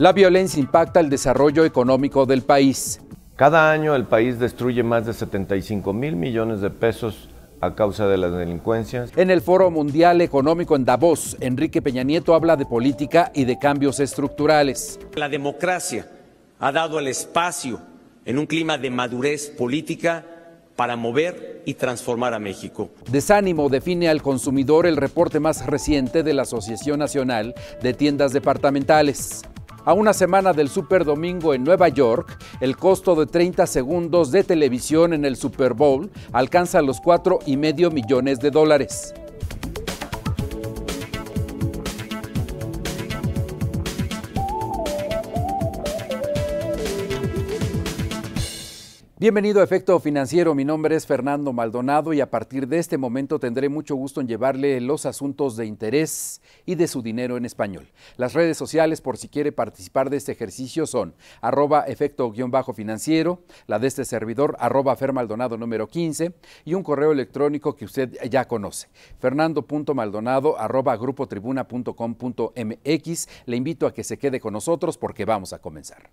la violencia impacta el desarrollo económico del país. Cada año el país destruye más de 75 mil millones de pesos a causa de las delincuencias. En el Foro Mundial Económico en Davos, Enrique Peña Nieto habla de política y de cambios estructurales. La democracia ha dado el espacio en un clima de madurez política para mover y transformar a México. Desánimo define al consumidor el reporte más reciente de la Asociación Nacional de Tiendas Departamentales. A una semana del Super Domingo en Nueva York, el costo de 30 segundos de televisión en el Super Bowl alcanza los 4,5 millones de dólares. Bienvenido a Efecto Financiero, mi nombre es Fernando Maldonado y a partir de este momento tendré mucho gusto en llevarle los asuntos de interés y de su dinero en español. Las redes sociales por si quiere participar de este ejercicio son arroba efecto-financiero, la de este servidor arroba fermaldonado número 15 y un correo electrónico que usted ya conoce, fernando.maldonado arroba grupotribuna.com.mx. Le invito a que se quede con nosotros porque vamos a comenzar.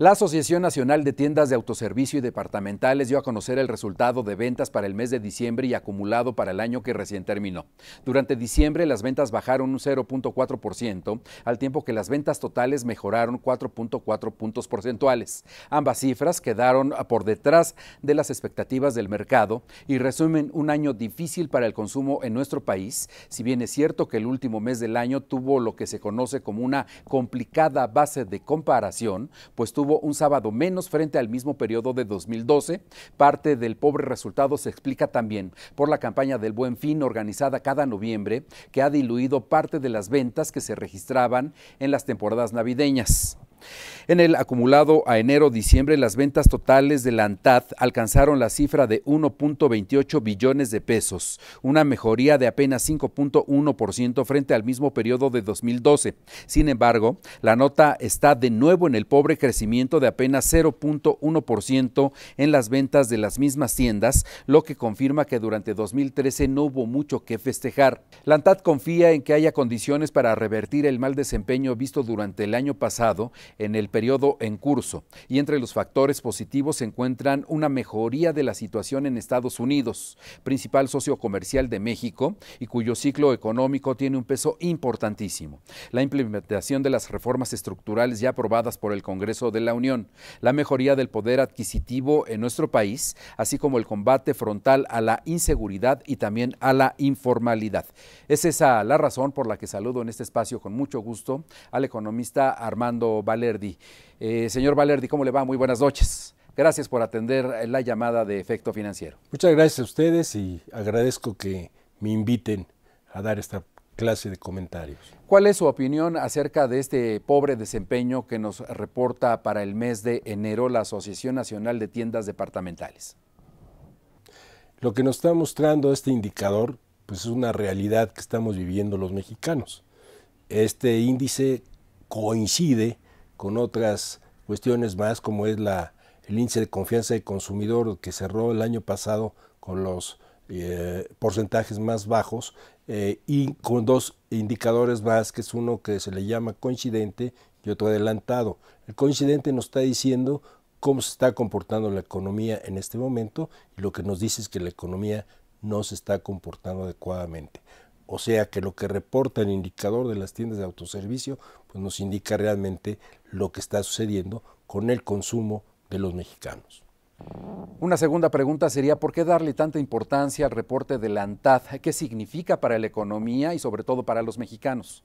La Asociación Nacional de Tiendas de Autoservicio y Departamentales dio a conocer el resultado de ventas para el mes de diciembre y acumulado para el año que recién terminó. Durante diciembre las ventas bajaron un 0.4%, al tiempo que las ventas totales mejoraron 4.4 puntos porcentuales. Ambas cifras quedaron por detrás de las expectativas del mercado y resumen un año difícil para el consumo en nuestro país, si bien es cierto que el último mes del año tuvo lo que se conoce como una complicada base de comparación, pues tuvo un sábado menos frente al mismo periodo de 2012. Parte del pobre resultado se explica también por la campaña del Buen Fin organizada cada noviembre, que ha diluido parte de las ventas que se registraban en las temporadas navideñas. En el acumulado a enero-diciembre, las ventas totales de la alcanzaron la cifra de 1.28 billones de pesos, una mejoría de apenas 5.1% frente al mismo periodo de 2012. Sin embargo, la nota está de nuevo en el pobre crecimiento de apenas 0.1% en las ventas de las mismas tiendas, lo que confirma que durante 2013 no hubo mucho que festejar. La confía en que haya condiciones para revertir el mal desempeño visto durante el año pasado en el periodo en curso. Y entre los factores positivos se encuentran una mejoría de la situación en Estados Unidos, principal socio comercial de México y cuyo ciclo económico tiene un peso importantísimo. La implementación de las reformas estructurales ya aprobadas por el Congreso de la Unión, la mejoría del poder adquisitivo en nuestro país, así como el combate frontal a la inseguridad y también a la informalidad. Es esa la razón por la que saludo en este espacio con mucho gusto al economista Armando Vallejo. Valerdi. Eh, señor Valerdi, ¿cómo le va? Muy buenas noches. Gracias por atender la llamada de efecto financiero. Muchas gracias a ustedes y agradezco que me inviten a dar esta clase de comentarios. ¿Cuál es su opinión acerca de este pobre desempeño que nos reporta para el mes de enero la Asociación Nacional de Tiendas Departamentales? Lo que nos está mostrando este indicador pues es una realidad que estamos viviendo los mexicanos. Este índice coincide con con otras cuestiones más, como es la, el índice de confianza del consumidor que cerró el año pasado con los eh, porcentajes más bajos eh, y con dos indicadores más, que es uno que se le llama coincidente y otro adelantado. El coincidente nos está diciendo cómo se está comportando la economía en este momento y lo que nos dice es que la economía no se está comportando adecuadamente. O sea que lo que reporta el indicador de las tiendas de autoservicio pues nos indica realmente lo que está sucediendo con el consumo de los mexicanos. Una segunda pregunta sería por qué darle tanta importancia al reporte de la ANTAD, qué significa para la economía y sobre todo para los mexicanos.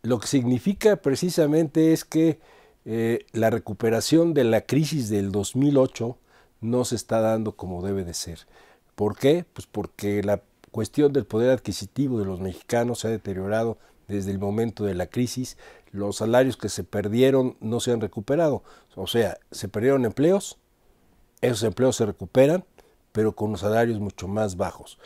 Lo que significa precisamente es que eh, la recuperación de la crisis del 2008 no se está dando como debe de ser. ¿Por qué? Pues porque la cuestión del poder adquisitivo de los mexicanos se ha deteriorado desde el momento de la crisis, los salarios que se perdieron no se han recuperado, o sea, se perdieron empleos, esos empleos se recuperan, pero con los salarios mucho más bajos.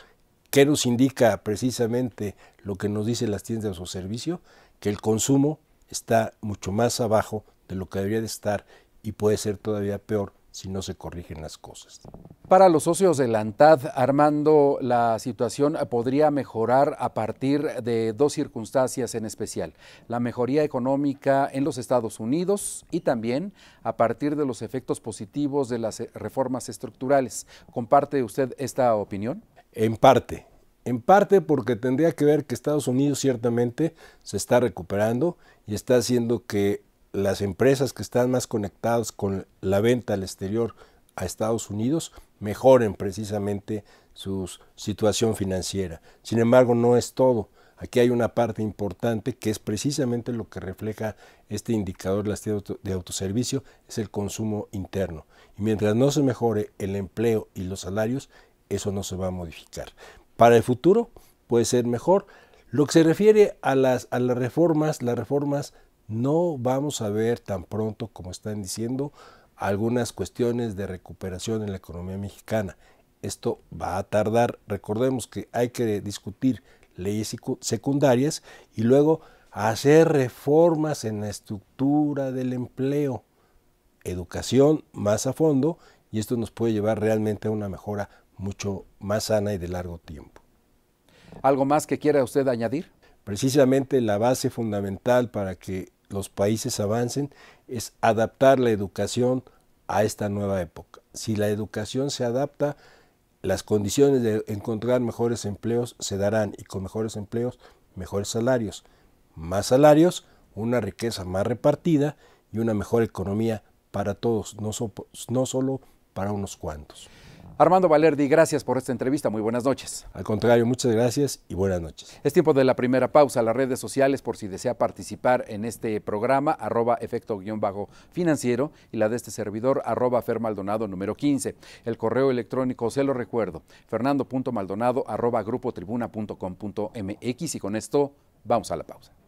¿Qué nos indica precisamente lo que nos dicen las tiendas su servicio? Que el consumo está mucho más abajo de lo que debería de estar y puede ser todavía peor si no se corrigen las cosas. Para los socios de la ANTAD, Armando, la situación podría mejorar a partir de dos circunstancias en especial, la mejoría económica en los Estados Unidos y también a partir de los efectos positivos de las eh, reformas estructurales. ¿Comparte usted esta opinión? En parte, en parte porque tendría que ver que Estados Unidos ciertamente se está recuperando y está haciendo que las empresas que están más conectadas con la venta al exterior a Estados Unidos mejoren precisamente su situación financiera. Sin embargo, no es todo. Aquí hay una parte importante que es precisamente lo que refleja este indicador de autoservicio, es el consumo interno. Y mientras no se mejore el empleo y los salarios, eso no se va a modificar. Para el futuro puede ser mejor. Lo que se refiere a las, a las reformas, las reformas no vamos a ver tan pronto como están diciendo algunas cuestiones de recuperación en la economía mexicana. Esto va a tardar, recordemos que hay que discutir leyes secundarias y luego hacer reformas en la estructura del empleo, educación más a fondo y esto nos puede llevar realmente a una mejora mucho más sana y de largo tiempo. ¿Algo más que quiera usted añadir? Precisamente la base fundamental para que los países avancen es adaptar la educación a esta nueva época. Si la educación se adapta, las condiciones de encontrar mejores empleos se darán y con mejores empleos, mejores salarios. Más salarios, una riqueza más repartida y una mejor economía para todos, no, solo para unos cuantos. Armando Valerdi, gracias por esta entrevista. Muy buenas noches. Al contrario, muchas gracias y buenas noches. Es tiempo de la primera pausa. Las redes sociales, por si desea participar en este programa, arroba efecto-financiero y la de este servidor, arroba fermaldonado número 15. El correo electrónico, se lo recuerdo, fernando.maldonado arroba grupotribuna.com.mx y con esto vamos a la pausa.